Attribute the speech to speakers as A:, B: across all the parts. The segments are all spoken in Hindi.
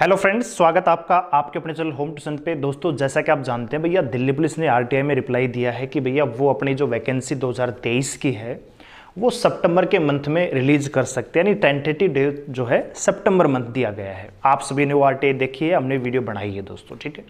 A: हेलो फ्रेंड्स स्वागत आपका आपके अपने चैनल होम ट्यूशन पे दोस्तों जैसा कि आप जानते हैं भैया दिल्ली पुलिस ने आरटीआई में रिप्लाई दिया है कि भैया वो अपनी जो वैकेंसी 2023 की है वो सितंबर के मंथ में रिलीज कर सकते हैं यानी टेंटेटिव डेट जो है सितंबर मंथ दिया गया है आप सभी ने वो आर देखी है हमने वीडियो बनाई है दोस्तों ठीक है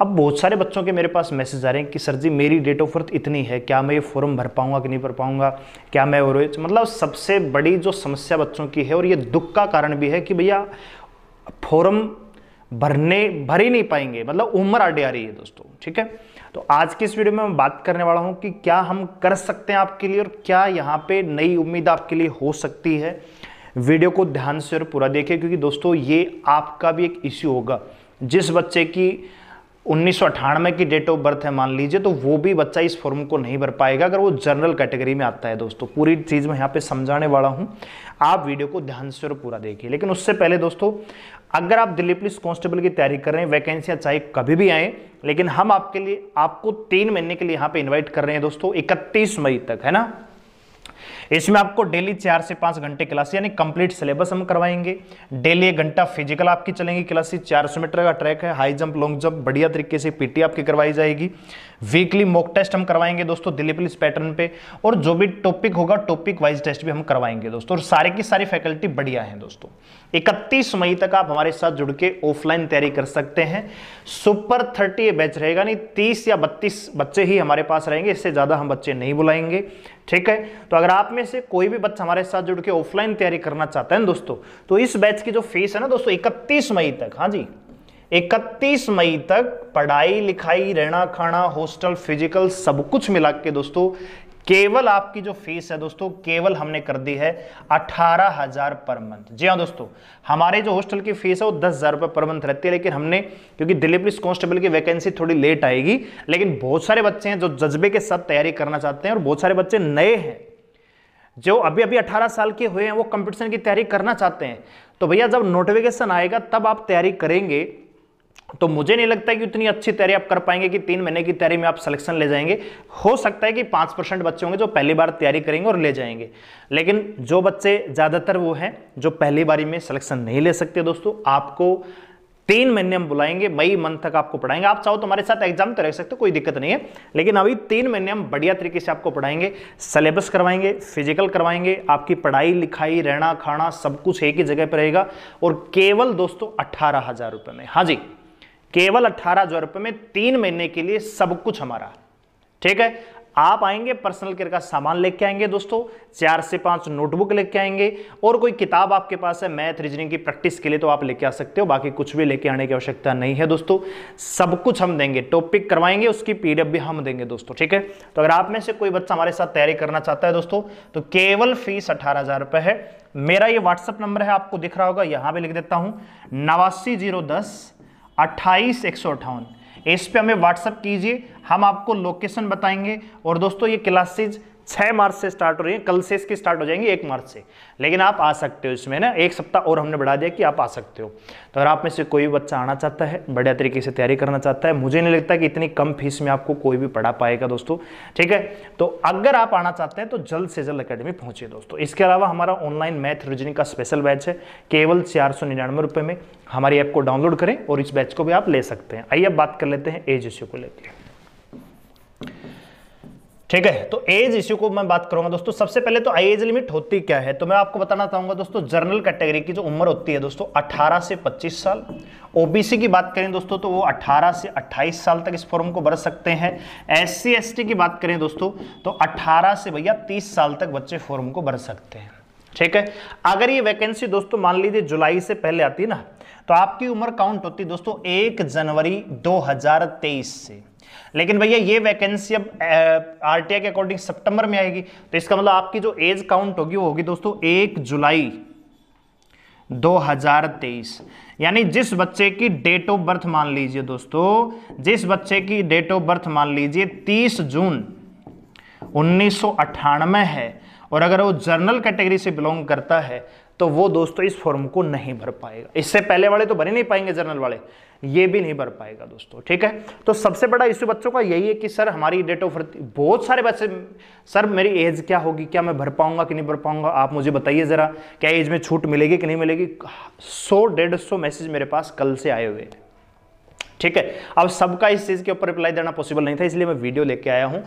A: अब बहुत सारे बच्चों के मेरे पास मैसेज आ रहे हैं कि सर जी मेरी डेट ऑफ बर्थ इतनी है क्या मैं ये फॉर्म भर पाऊंगा कि नहीं भर पाऊंगा क्या मैं और मतलब सबसे बड़ी जो समस्या बच्चों की है और ये दुख का कारण भी है कि भैया फॉर्म भरने भर ही नहीं पाएंगे मतलब उम्र आडे आ रही है दोस्तों ठीक है तो आज की इस वीडियो में मैं बात करने वाला हूं कि क्या हम कर सकते हैं आपके लिए और क्या यहां पे नई उम्मीद आपके लिए हो सकती है वीडियो को ध्यान से और पूरा देखें क्योंकि दोस्तों ये आपका भी एक इश्यू होगा जिस बच्चे की उन्नीस की डेट ऑफ बर्थ है मान लीजिए तो वो भी बच्चा इस फॉर्म को नहीं भर पाएगा अगर वो जनरल कैटेगरी में आता है दोस्तों पूरी चीज़ में यहाँ पे समझाने वाला हूँ आप वीडियो को ध्यान से और पूरा देखिए लेकिन उससे पहले दोस्तों अगर आप दिल्ली पुलिस कांस्टेबल की तैयारी कर रहे हैं वैकेंसियां चाहे कभी भी आए लेकिन हम आपके लिए आपको तीन महीने के लिए यहां पे इन्वाइट कर रहे हैं दोस्तों इकतीस मई तक है ना इसमें आपको डेली चार से पांच घंटे क्लास यानी कंप्लीट सिलेबस हम करवाएंगे डेली एक घंटा फिजिकल आपकी चलेंगी क्लासेस चार सौ मीटर का ट्रैक है हाई जंप लॉन्ग जंप बढ़िया तरीके से पीटी आपकी करवाई जाएगी वीकली मॉक टेस्ट हम करवाएंगे दोस्तों दिल्ली पुलिस पैटर्न पे और जो भी टॉपिक होगा टॉपिक वाइज टेस्ट भी हम करवाएंगे दोस्तों और सारे की सारी फैकल्टी बढ़िया है दोस्तों इकतीस मई तक आप हमारे साथ जुड़ के ऑफलाइन तैयारी कर सकते हैं सुपर थर्टी बैच रहेगा नहीं तीस या बत्तीस बच्चे ही हमारे पास रहेंगे इससे ज़्यादा हम बच्चे नहीं बुलाएंगे ठीक है तो अगर आप में से कोई भी बच्चा हमारे साथ जुड़ के ऑफलाइन तैयारी करना चाहते हैं दोस्तों तो इस बैच की जो फीस है ना दोस्तों इकतीस मई तक हाँ जी इकतीस मई तक पढ़ाई लिखाई रहना खाना हॉस्टल फिजिकल सब कुछ मिला के दोस्तों केवल आपकी जो फीस है दोस्तों केवल हमने कर दी है अठारह हजार पर मंथ जी हाँ दोस्तों हमारे जो हॉस्टल की फीस है वो दस हजार रुपये पर मंथ रहती है लेकिन हमने क्योंकि दिल्ली पुलिस कांस्टेबल की वैकेंसी थोड़ी लेट आएगी लेकिन बहुत सारे बच्चे हैं जो जज्बे के साथ तैयारी करना चाहते हैं और बहुत सारे बच्चे नए हैं जो अभी अभी 18 साल के हुए हैं वो कंपटीशन की तैयारी करना चाहते हैं तो भैया जब नोटिफिकेशन आएगा तब आप तैयारी करेंगे तो मुझे नहीं लगता कि उतनी अच्छी तैयारी आप कर पाएंगे कि तीन महीने की तैयारी में आप सिलेक्शन ले जाएंगे हो सकता है कि पाँच परसेंट बच्चे होंगे जो पहली बार तैयारी करेंगे और ले जाएंगे लेकिन जो बच्चे ज़्यादातर वो हैं जो पहली बारी में सिलेक्शन नहीं ले सकते दोस्तों आपको तीन महीने हम बुलाएंगे मई मंथ तक आपको पढ़ाएंगे आप चाहो तो हमारे साथ एग्जाम तो रह सकते हो कोई दिक्कत नहीं है लेकिन अभी तीन महीने हम बढ़िया तरीके से आपको पढ़ाएंगे सिलेबस करवाएंगे फिजिकल करवाएंगे आपकी पढ़ाई लिखाई रहना खाना सब कुछ एक ही जगह पर रहेगा और केवल दोस्तों अट्ठारह हजार रुपये में हाँ जी केवल अट्ठारह हजार रुपए में तीन महीने के लिए सब कुछ हमारा ठीक है आप आएंगे पर्सनल केयर का सामान लेके आएंगे दोस्तों चार से पांच नोटबुक लेके आएंगे और कोई किताब आपके पास है मैथ रीजनिंग की प्रैक्टिस के लिए तो आप लेके आ सकते हो बाकी कुछ भी लेके आने की आवश्यकता नहीं है दोस्तों सब कुछ हम देंगे टॉपिक करवाएंगे उसकी पीडीएफ भी हम देंगे दोस्तों ठीक है तो अगर आप में से कोई बच्चा हमारे साथ तैयारी करना चाहता है दोस्तों तो केवल फीस अठारह है मेरा ये व्हाट्सअप नंबर है आपको दिख रहा होगा यहां पर लिख देता हूं नवासी जीरो दस अट्ठाईस एक सौ अट्ठावन इस पर हमें व्हाट्सअप कीजिए हम आपको लोकेशन बताएंगे और दोस्तों ये क्लासेज छह मार्च से स्टार्ट हो रही है कल से इसकी स्टार्ट हो जाएंगी एक मार्च से लेकिन आप आ सकते हो इसमें ना एक सप्ताह और हमने बढ़ा दिया कि आप आ सकते हो तो अगर आप में से कोई भी बच्चा आना चाहता है बढ़िया तरीके से तैयारी करना चाहता है मुझे नहीं लगता कि इतनी कम फीस में आपको कोई भी पढ़ा पाएगा दोस्तों ठीक है तो अगर आप आना चाहते हैं तो जल्द से जल्द अकेडमी पहुंचे दोस्तों इसके अलावा हमारा ऑनलाइन मैथ रीजनिंग का स्पेशल बैच है केवल चार सौ निन्यानवे रुपये में हमारी ऐप को डाउनलोड करें और इस बैच को भी आप ले सकते हैं आइए अब बात कर लेते हैं एज इश्यू को लेकर ठीक है तो एज इश्यू को मैं बात करूंगा दोस्तों सबसे पहले तो एज लिमिट होती क्या है तो मैं आपको बताना चाहूंगा दोस्तों जनरल कैटेगरी की जो उम्र होती है दोस्तों 18 से 25 साल ओबीसी की बात करें दोस्तों तो वो 18 से 28 साल तक इस फॉर्म को भर सकते हैं एस सी की बात करें दोस्तों तो अठारह से भैया तीस साल तक बच्चे फॉर्म को भर सकते हैं ठीक है अगर ये वैकेंसी दोस्तों मान लीजिए जुलाई से पहले आती ना तो आपकी उम्र काउंट होती दोस्तों एक जनवरी दो से लेकिन भैया ये वैकेंसी अब आरटीआई के अकॉर्डिंग सितंबर में आएगी तो इसका मतलब आपकी जो एज काउंट होगी वो होगी दोस्तों एक जुलाई 2023 यानी जिस बच्चे की डेट ऑफ बर्थ मान लीजिए दोस्तों जिस बच्चे की डेट ऑफ बर्थ मान लीजिए 30 जून उन्नीस है और अगर वो जर्नल कैटेगरी से बिलोंग करता है तो वो दोस्तों इस फॉर्म को नहीं भर पाएगा इससे पहले वाले तो भर ही नहीं पाएंगे जर्नल वाले ये भी नहीं भर पाएगा दोस्तों ठीक है तो सबसे बड़ा इश्यू बच्चों का यही है कि सर हमारी डेट ऑफ बर्थ बहुत सारे बच्चे सर मेरी एज क्या होगी क्या मैं भर पाऊंगा कि नहीं भर पाऊंगा आप मुझे बताइए ज़रा क्या एज में छूट मिलेगी कि नहीं मिलेगी सौ डेढ़ सौ मैसेज मेरे पास कल से आए हुए हैं ठीक है अब सबका इस चीज़ के ऊपर रिप्लाई देना पॉसिबल नहीं था इसलिए मैं वीडियो लेके आया हूं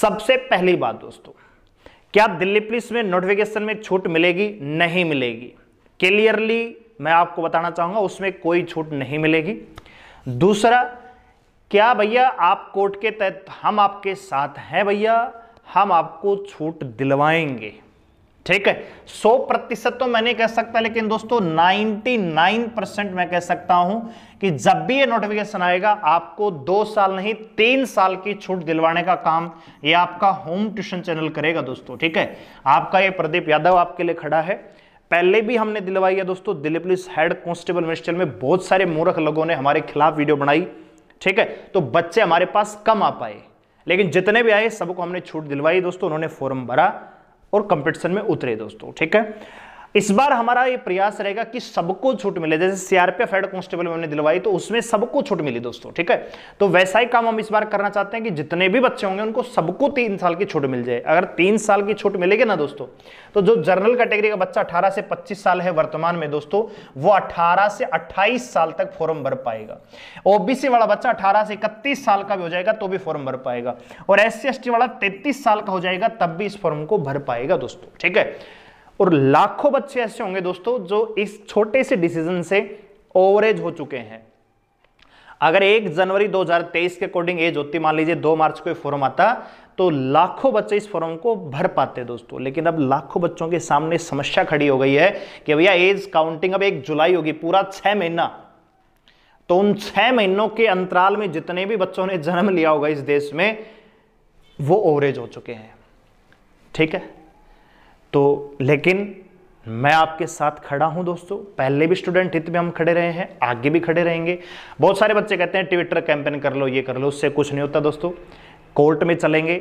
A: सबसे पहली बात दोस्तों क्या दिल्ली पुलिस में नोटिफिकेशन में छूट मिलेगी नहीं मिलेगी क्लियरली मैं आपको बताना चाहूँगा उसमें कोई छूट नहीं मिलेगी दूसरा क्या भैया आप कोर्ट के तहत हम आपके साथ हैं भैया हम आपको छूट दिलवाएंगे ठीक है 100 प्रतिशत तो मैं नहीं कह सकता लेकिन दोस्तों 99 परसेंट मैं कह सकता हूं कि जब भी ये नोटिफिकेशन आएगा आपको दो साल नहीं तीन साल की छूट दिलवाने का काम ये आपका होम ट्यूशन चैनल करेगा दोस्तों ठीक है आपका ये प्रदीप यादव आपके लिए खड़ा है पहले भी हमने दिलवाई है दोस्तों Delhi police head constable minister में बहुत सारे मूर्ख लोगों ने हमारे खिलाफ वीडियो बनाई ठीक है तो बच्चे हमारे पास कम आ पाए लेकिन जितने भी आए सबको हमने छूट दिलवाई दोस्तों उन्होंने फॉर्म भरा और कंपटीशन में उतरे दोस्तों ठीक है इस बार हमारा ये प्रयास रहेगा कि सबको छूट मिले जैसे सीआरपीएफ हेड कॉन्स्टेबल हमने दिलवाई तो उसमें सबको छूट मिली दोस्तों ठीक है तो वैसा ही काम हम इस बार करना चाहते हैं कि जितने भी बच्चे होंगे उनको सबको तीन साल की छूट मिल जाए अगर तीन साल की छूट मिलेगी ना दोस्तों तो जो जनरल कैटेगरी का बच्चा अठारह से पच्चीस साल है वर्तमान में दोस्तों वो अठारह से अट्ठाईस साल तक फॉर्म भर पाएगा ओबीसी वाला बच्चा अठारह से इकतीस साल का भी हो जाएगा तो भी फॉर्म भर पाएगा और एस सी वाला तैतीस साल का हो जाएगा तब भी इस फॉर्म को भर पाएगा दोस्तों ठीक है और लाखों बच्चे ऐसे होंगे दोस्तों जो इस छोटे से डिसीजन से ओवरेज हो चुके हैं अगर एक जनवरी 2023 के अकॉर्डिंग एज होती मान लीजिए दो मार्च को फॉर्म आता तो लाखों बच्चे इस फॉर्म को भर पाते दोस्तों लेकिन अब लाखों बच्चों के सामने समस्या खड़ी हो गई है कि भैया एज काउंटिंग अब एक जुलाई होगी पूरा छह महीना तो उन छह महीनों के अंतराल में जितने भी बच्चों ने जन्म लिया होगा इस देश में वो ओवरेज हो चुके हैं ठीक है तो लेकिन मैं आपके साथ खड़ा हूं दोस्तों पहले भी स्टूडेंट हित में हम खड़े रहे हैं आगे भी खड़े रहेंगे बहुत सारे बच्चे कहते हैं ट्विटर कैंपेन कर लो ये कर लो उससे कुछ नहीं होता दोस्तों कोर्ट में चलेंगे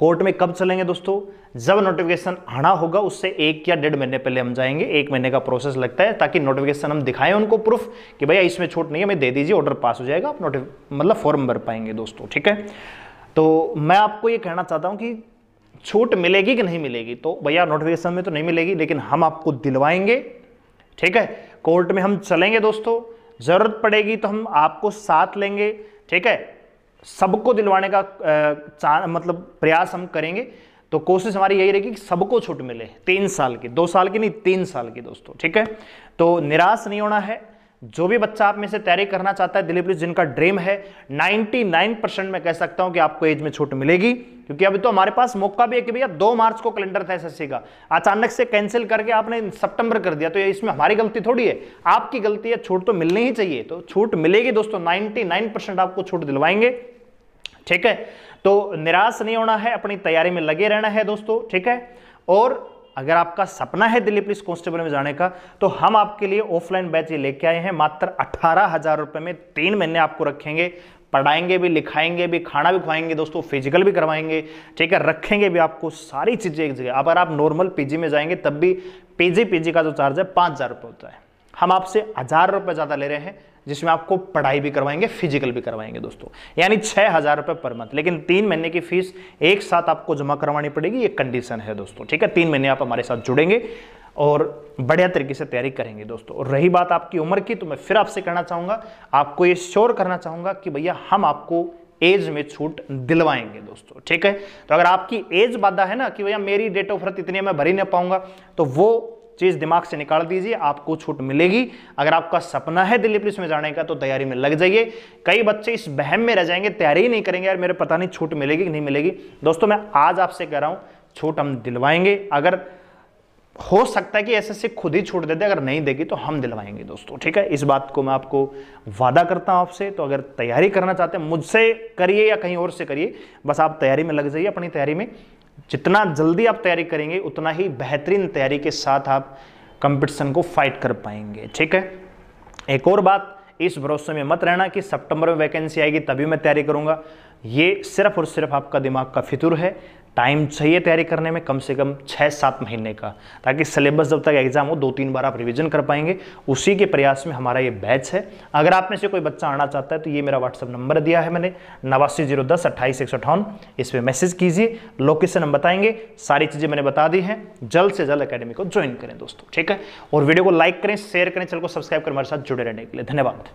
A: कोर्ट में कब चलेंगे दोस्तों जब नोटिफिकेशन आना होगा उससे एक या डेढ़ महीने पहले हम जाएंगे एक महीने का प्रोसेस लगता है ताकि नोटिफिकेशन हम दिखाएं उनको प्रूफ कि भैया इसमें छूट नहीं है हमें दे दीजिए ऑर्डर पास हो जाएगा आप नोटिफ मतलब फॉर्म भर पाएंगे दोस्तों ठीक है तो मैं आपको ये कहना चाहता हूँ कि छूट मिलेगी कि नहीं मिलेगी तो भैया नोटिफिकेशन में तो नहीं मिलेगी लेकिन हम आपको दिलवाएंगे ठीक है कोर्ट में हम चलेंगे दोस्तों ज़रूरत पड़ेगी तो हम आपको साथ लेंगे ठीक है सबको दिलवाने का मतलब प्रयास हम करेंगे तो कोशिश हमारी यही रहेगी कि सबको छूट मिले तीन साल की दो साल की नहीं तीन साल की दोस्तों ठीक है तो निराश नहीं होना है जो भी बच्चा आप में से तैयारी करना चाहता है दिल्ली पुलिस जिनका ड्रीम है 99 परसेंट मैं कह सकता हूं कि आपको एज में छूट मिलेगी क्योंकि अभी तो हमारे पास मौका भी है कि भैया दो मार्च को कैलेंडर था एसएससी का अचानक से कैंसिल करके आपने सितंबर कर दिया तो ये इसमें हमारी गलती थोड़ी है आपकी गलती है छूट तो मिलनी ही चाहिए तो छूट मिलेगी दोस्तों नाइनटी आपको छूट दिलवाएंगे ठीक है तो निराश नहीं होना है अपनी तैयारी में लगे रहना है दोस्तों ठीक है और अगर आपका सपना है दिल्ली पुलिस कांस्टेबल में जाने का तो हम आपके लिए ऑफलाइन बैच ये लेके आए हैं मात्र अठारह हजार रुपये में तीन महीने आपको रखेंगे पढ़ाएंगे भी लिखाएंगे भी खाना भी खुआएंगे दोस्तों फिजिकल भी करवाएंगे ठीक है रखेंगे भी आपको सारी चीज़ें एक जगह अगर आप नॉर्मल पीजी में जाएंगे तब भी पीजी पीजी का जो चार्ज है पाँच हज़ार होता है हम आपसे हज़ार ज़्यादा ले रहे हैं जिसमें आपको पढ़ाई भी करवाएंगे फिजिकल भी करवाएंगे दोस्तों यानी छः हज़ार रुपये पर मंथ लेकिन तीन महीने की फीस एक साथ आपको जमा करवानी पड़ेगी ये कंडीशन है दोस्तों ठीक है तीन महीने आप हमारे साथ जुड़ेंगे और बढ़िया तरीके से तैयारी करेंगे दोस्तों और रही बात आपकी उम्र की तो मैं फिर आपसे करना चाहूँगा आपको ये श्योर करना चाहूँगा कि भैया हम आपको एज में छूट दिलवाएंगे दोस्तों ठीक है तो अगर आपकी एज बाधा है ना कि भैया मेरी डेट ऑफ बर्थ इतनी मैं भरी नहीं पाऊंगा तो वो चीज़ दिमाग से निकाल दीजिए आपको छूट मिलेगी अगर आपका सपना है दिल्ली पुलिस में जाने का तो तैयारी में लग जाइए कई बच्चे इस बहम में रह जाएंगे तैयारी ही नहीं करेंगे यार मेरे पता नहीं छूट मिलेगी कि नहीं मिलेगी दोस्तों मैं आज आपसे कह रहा हूँ छूट हम दिलवाएंगे अगर हो सकता है कि एसएससी खुद ही छूट देते अगर नहीं देगी तो हम दिलवाएंगे दोस्तों ठीक है इस बात को मैं आपको वादा करता हूं आपसे तो अगर तैयारी करना चाहते हैं मुझसे करिए या कहीं और से करिए बस आप तैयारी में लग जाइए अपनी तैयारी में जितना जल्दी आप तैयारी करेंगे उतना ही बेहतरीन तैयारी के साथ आप कंपटीशन को फाइट कर पाएंगे ठीक है एक और बात इस भरोसे में मत रहना कि सितंबर में वैकेंसी आएगी तभी मैं तैयारी करूंगा ये सिर्फ और सिर्फ आपका दिमाग का फितूर है टाइम चाहिए तैयारी करने में कम से कम छः सात महीने का ताकि सिलेबस जब तक एग्जाम हो दो तीन बार आप रिवीजन कर पाएंगे उसी के प्रयास में हमारा ये बैच है अगर आप में से कोई बच्चा आना चाहता है तो ये मेरा व्हाट्सअप नंबर दिया है मैंने नवासी जीरो दस अट्ठाईस एक सौ अठावन इस पर मैसेज कीजिए लोकेशन हम बताएंगे सारी चीज़ें मैंने बता दी हैं जल्द से जल्द अकेडमी को ज्वाइन करें दोस्तों ठीक है और वीडियो को लाइक करें शेयर करें चल को सब्सक्राइब करें हमारे साथ जुड़े रहने के लिए धन्यवाद